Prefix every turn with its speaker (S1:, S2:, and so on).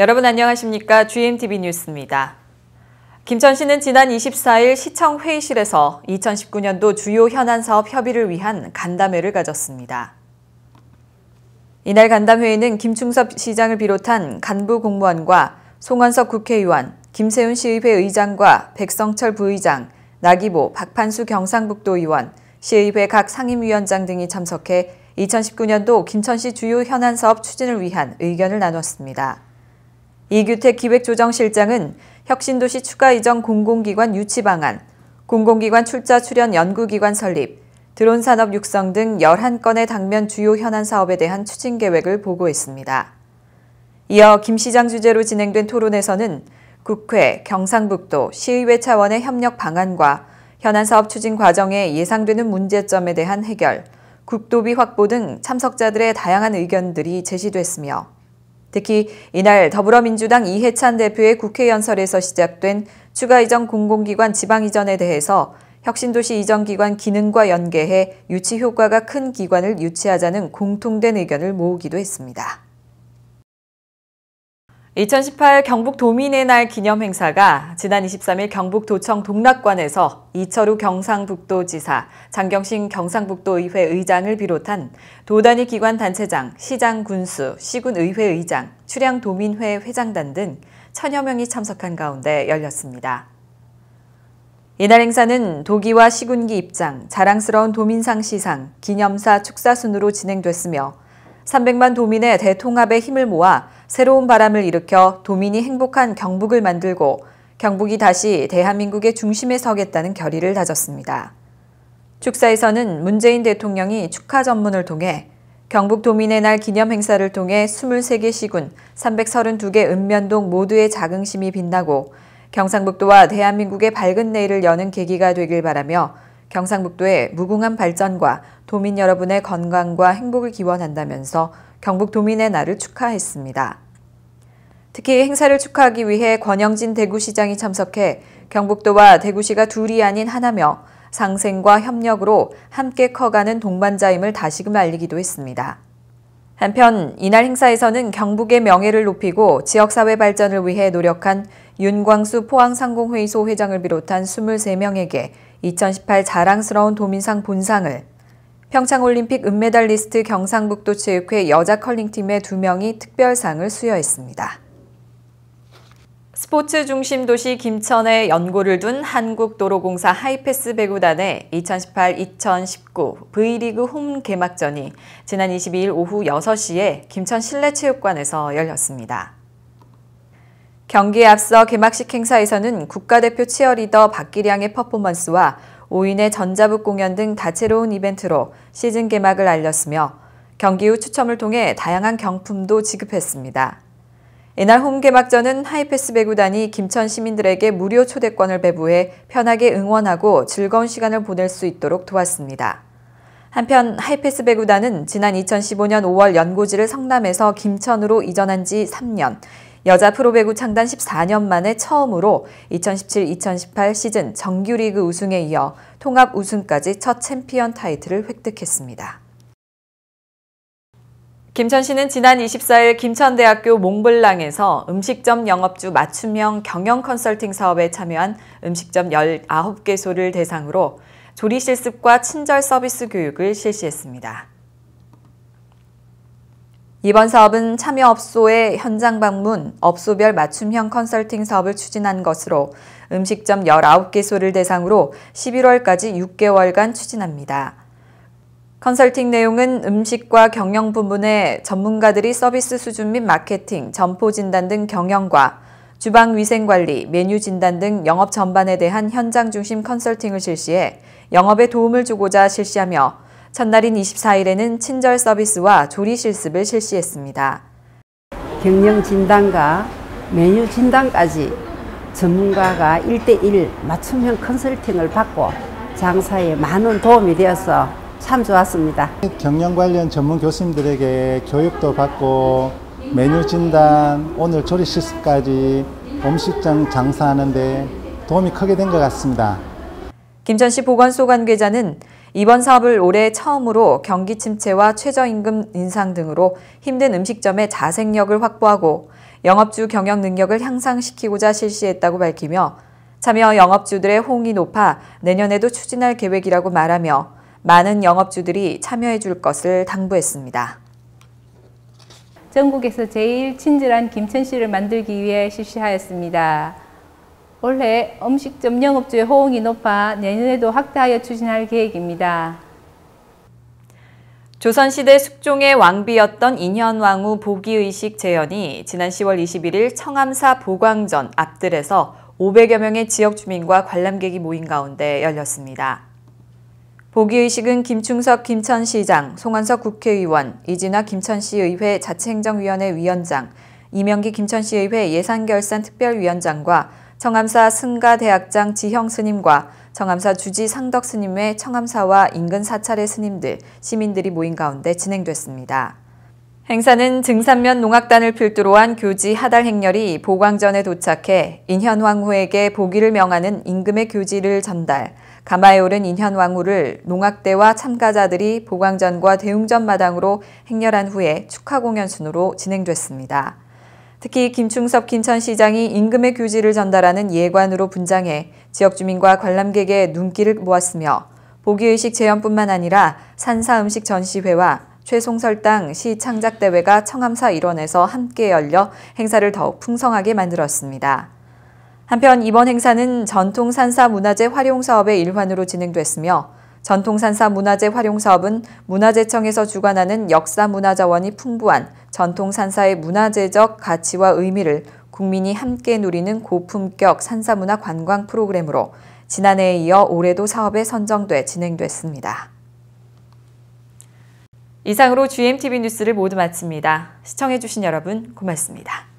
S1: 여러분 안녕하십니까? GMTV 뉴스입니다. 김천 시는 지난 24일 시청 회의실에서 2019년도 주요 현안 사업 협의를 위한 간담회를 가졌습니다. 이날 간담회에는 김충섭 시장을 비롯한 간부 공무원과 송원석 국회의원, 김세훈 시의회 의장과 백성철 부의장, 나기보, 박판수 경상북도 의원, 시의회 각 상임위원장 등이 참석해 2019년도 김천시 주요 현안 사업 추진을 위한 의견을 나눴습니다. 이규택 기획조정실장은 혁신도시 추가 이전 공공기관 유치 방안, 공공기관 출자 출연 연구기관 설립, 드론 산업 육성 등 11건의 당면 주요 현안 사업에 대한 추진 계획을 보고했습니다. 이어 김 시장 주재로 진행된 토론에서는 국회, 경상북도, 시의회 차원의 협력 방안과 현안 사업 추진 과정에 예상되는 문제점에 대한 해결, 국도비 확보 등 참석자들의 다양한 의견들이 제시됐으며 특히 이날 더불어민주당 이해찬 대표의 국회 연설에서 시작된 추가 이전 공공기관 지방 이전에 대해서 혁신도시 이전 기관 기능과 연계해 유치 효과가 큰 기관을 유치하자는 공통된 의견을 모으기도 했습니다. 2018 경북 도민의 날 기념 행사가 지난 23일 경북도청 동락관에서 이철우 경상북도지사, 장경신 경상북도의회 의장을 비롯한 도단위 기관 단체장, 시장 군수, 시군 의회 의장, 출양 도민회 회장단 등 천여 명이 참석한 가운데 열렸습니다. 이날 행사는 도기와 시군기 입장, 자랑스러운 도민상 시상, 기념사 축사 순으로 진행됐으며 300만 도민의 대통합의 힘을 모아 새로운 바람을 일으켜 도민이 행복한 경북을 만들고 경북이 다시 대한민국의 중심에 서겠다는 결의를 다졌습니다. 축사에서는 문재인 대통령이 축하 전문을 통해 경북 도민의 날 기념 행사를 통해 23개 시군 332개 읍면동 모두의 자긍심이 빛나고 경상북도와 대한민국의 밝은 내일을 여는 계기가 되길 바라며 경상북도의 무궁한 발전과 도민 여러분의 건강과 행복을 기원한다면서 경북 도민의 날을 축하했습니다. 특히 행사를 축하하기 위해 권영진 대구시장이 참석해 경북도와 대구시가 둘이 아닌 하나며 상생과 협력으로 함께 커가는 동반자임을 다시금 알리기도 했습니다. 한편 이날 행사에서는 경북의 명예를 높이고 지역사회 발전을 위해 노력한 윤광수 포항상공회의소 회장을 비롯한 23명에게 2018 자랑스러운 도민상 본상을 평창올림픽 은메달리스트 경상북도 체육회 여자 컬링팀의 두 명이 특별상을 수여했습니다. 스포츠 중심 도시 김천에 연고를 둔 한국도로공사 하이패스 배구단의 2018-2019 V리그 홈 개막전이 지난 22일 오후 6시에 김천 실내체육관에서 열렸습니다. 경기에 앞서 개막식 행사에서는 국가대표 치어리더 박기량의 퍼포먼스와 오인의 전자북 공연 등 다채로운 이벤트로 시즌 개막을 알렸으며 경기 후 추첨을 통해 다양한 경품도 지급했습니다. 이날 홈 개막전은 하이패스 배구단이 김천 시민들에게 무료 초대권을 배부해 편하게 응원하고 즐거운 시간을 보낼 수 있도록 도왔습니다. 한편 하이패스 배구단은 지난 2015년 5월 연고지를 성남에서 김천으로 이전한 지 3년, 여자 프로배구 창단 14년 만에 처음으로 2017-2018 시즌 정규리그 우승에 이어 통합 우승까지 첫 챔피언 타이틀을 획득했습니다. 김천 씨는 지난 24일 김천대학교 몽블랑에서 음식점 영업주 맞춤형 경영 컨설팅 사업에 참여한 음식점 19개소를 대상으로 조리 실습과 친절 서비스 교육을 실시했습니다. 이번 사업은 참여업소의 현장 방문, 업소별 맞춤형 컨설팅 사업을 추진한 것으로 음식점 19개소를 대상으로 11월까지 6개월간 추진합니다. 컨설팅 내용은 음식과 경영 부문의 전문가들이 서비스 수준 및 마케팅, 점포 진단 등 경영과 주방 위생 관리, 메뉴 진단 등 영업 전반에 대한 현장 중심 컨설팅을 실시해 영업에 도움을 주고자 실시하며 첫날인 24일에는 친절 서비스와 조리 실습을 실시했습니다. 경영 진단과 메뉴 진단까지 전문가가 1대1 맞춤형 컨설팅을 받고 장사에 많은 도움이 되어서 참 좋았습니다. 경영 관련 전문 교수님들에게 교육도 받고 메뉴 진단, 오늘 조리 실습까지 음식점 장사하는데 도움이 크게 된 것 같습니다. 김천시 보건소 관계자는 이번 사업을 올해 처음으로 경기 침체와 최저임금 인상 등으로 힘든 음식점의 자생력을 확보하고 영업주 경영 능력을 향상시키고자 실시했다고 밝히며 참여 영업주들의 호응이 높아 내년에도 추진할 계획이라고 말하며 많은 영업주들이 참여해 줄 것을 당부했습니다. 전국에서 제일 친절한 김천 시를 만들기 위해 실시하였습니다. 올해 음식점 영업주의 호응이 높아 내년에도 확대하여 추진할 계획입니다. 조선시대 숙종의 왕비였던 인현왕후 보기의식 재현이 지난 10월 21일 청암사 보광전 앞뜰에서 500여 명의 지역 주민과 관람객이 모인 가운데 열렸습니다. 보기의식은 김충석 김천시장, 송환석 국회의원, 이진아 김천시의회 자치행정위원회 위원장, 이명기 김천시의회 예산결산특별위원장과 청암사 승가대학장 지형 스님과 청암사 주지 상덕 스님의 청암사와 인근 사찰의 스님들, 시민들이 모인 가운데 진행됐습니다. 행사는 증산면 농악단을 필두로 한 교지 하달 행렬이 보광전에 도착해 인현왕후에게 보기를 명하는 임금의 교지를 전달, 가마에 오른 인현왕후를 농악대와 참가자들이 보광전과 대웅전 마당으로 행렬한 후에 축하 공연 순으로 진행됐습니다. 특히 김충섭 김천시장이 임금의 교지를 전달하는 예관으로 분장해 지역 주민과 관람객의 눈길을 모았으며 보기의식 재현뿐만 아니라 산사 음식 전시회와 최송설당 시창작대회가 청암사 일원에서 함께 열려 행사를 더욱 풍성하게 만들었습니다. 한편 이번 행사는 전통 산사 문화재 활용 사업의 일환으로 진행됐으며 전통산사 문화재 활용 사업은 문화재청에서 주관하는 역사문화자원이 풍부한 전통산사의 문화재적 가치와 의미를 국민이 함께 누리는 고품격 산사문화 관광 프로그램으로 지난해에 이어 올해도 사업에 선정돼 진행됐습니다. 이상으로 GMTV 뉴스를 모두 마칩니다. 시청해주신 여러분 고맙습니다.